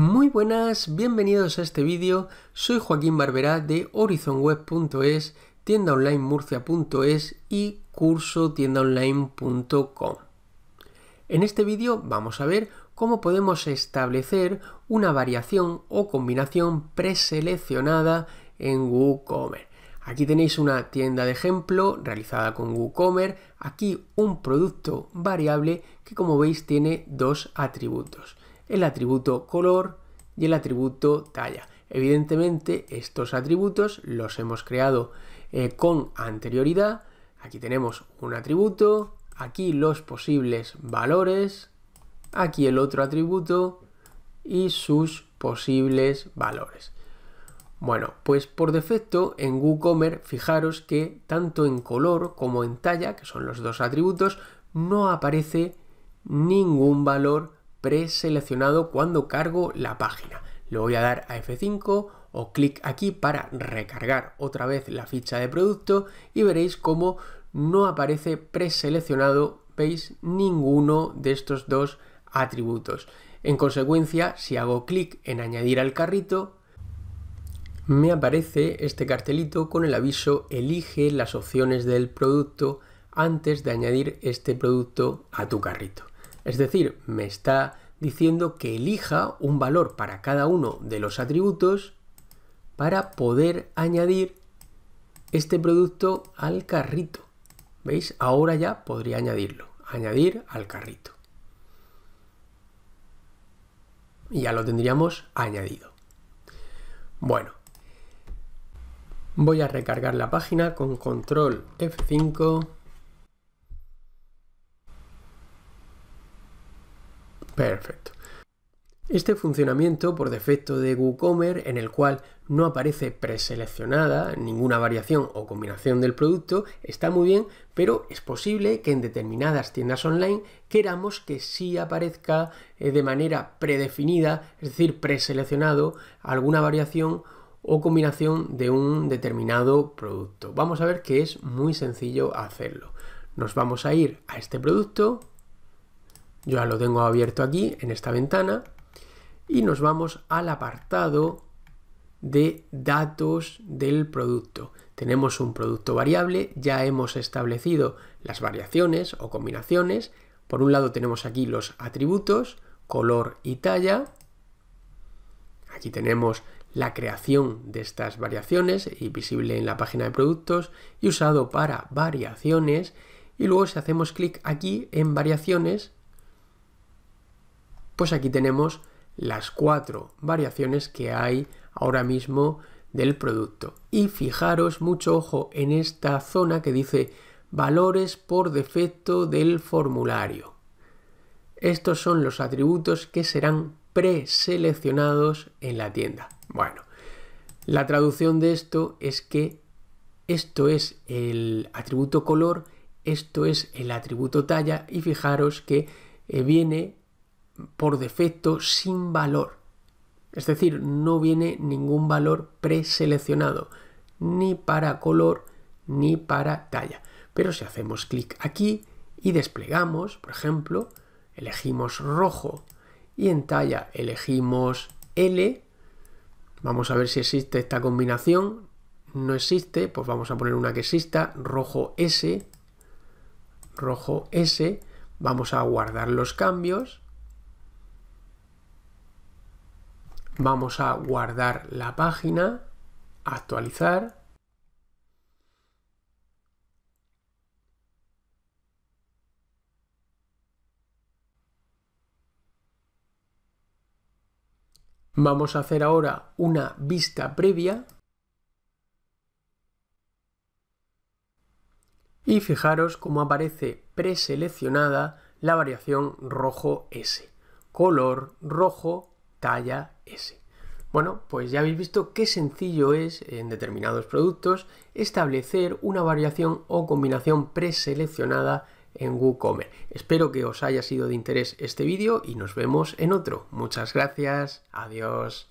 Muy buenas, bienvenidos a este vídeo. Soy Joaquín Barberá de horizonweb.es, tiendaonlinemurcia.es y cursotiendaonline.com. En este vídeo vamos a ver cómo podemos establecer una variación o combinación preseleccionada en WooCommerce. Aquí tenéis una tienda de ejemplo realizada con WooCommerce, aquí un producto variable que como veis tiene dos atributos el atributo color y el atributo talla. Evidentemente estos atributos los hemos creado eh, con anterioridad. Aquí tenemos un atributo, aquí los posibles valores, aquí el otro atributo y sus posibles valores. Bueno, pues por defecto en WooCommerce fijaros que tanto en color como en talla, que son los dos atributos, no aparece ningún valor preseleccionado cuando cargo la página. Le voy a dar a F5 o clic aquí para recargar otra vez la ficha de producto y veréis cómo no aparece preseleccionado, veis, ninguno de estos dos atributos. En consecuencia, si hago clic en añadir al carrito, me aparece este cartelito con el aviso elige las opciones del producto antes de añadir este producto a tu carrito. Es decir, me está diciendo que elija un valor para cada uno de los atributos para poder añadir este producto al carrito. ¿Veis? Ahora ya podría añadirlo. Añadir al carrito. Y ya lo tendríamos añadido. Bueno. Voy a recargar la página con control F5. Perfecto. Este funcionamiento por defecto de WooCommerce, en el cual no aparece preseleccionada ninguna variación o combinación del producto, está muy bien, pero es posible que en determinadas tiendas online queramos que sí aparezca eh, de manera predefinida, es decir, preseleccionado, alguna variación o combinación de un determinado producto. Vamos a ver que es muy sencillo hacerlo. Nos vamos a ir a este producto, yo ya lo tengo abierto aquí, en esta ventana, y nos vamos al apartado de datos del producto. Tenemos un producto variable, ya hemos establecido las variaciones o combinaciones. Por un lado tenemos aquí los atributos, color y talla. Aquí tenemos la creación de estas variaciones, y visible en la página de productos y usado para variaciones. Y luego si hacemos clic aquí en variaciones, pues aquí tenemos las cuatro variaciones que hay ahora mismo del producto. Y fijaros mucho ojo en esta zona que dice valores por defecto del formulario. Estos son los atributos que serán preseleccionados en la tienda. Bueno, la traducción de esto es que esto es el atributo color, esto es el atributo talla y fijaros que eh, viene por defecto sin valor. Es decir, no viene ningún valor preseleccionado, ni para color ni para talla. Pero si hacemos clic aquí y desplegamos, por ejemplo, elegimos rojo y en talla elegimos L, vamos a ver si existe esta combinación, no existe, pues vamos a poner una que exista, rojo S, rojo S, vamos a guardar los cambios, Vamos a guardar la página, actualizar. Vamos a hacer ahora una vista previa. Y fijaros cómo aparece preseleccionada la variación rojo S. Color rojo talla S. Bueno, pues ya habéis visto qué sencillo es en determinados productos establecer una variación o combinación preseleccionada en WooCommerce. Espero que os haya sido de interés este vídeo y nos vemos en otro. Muchas gracias, adiós.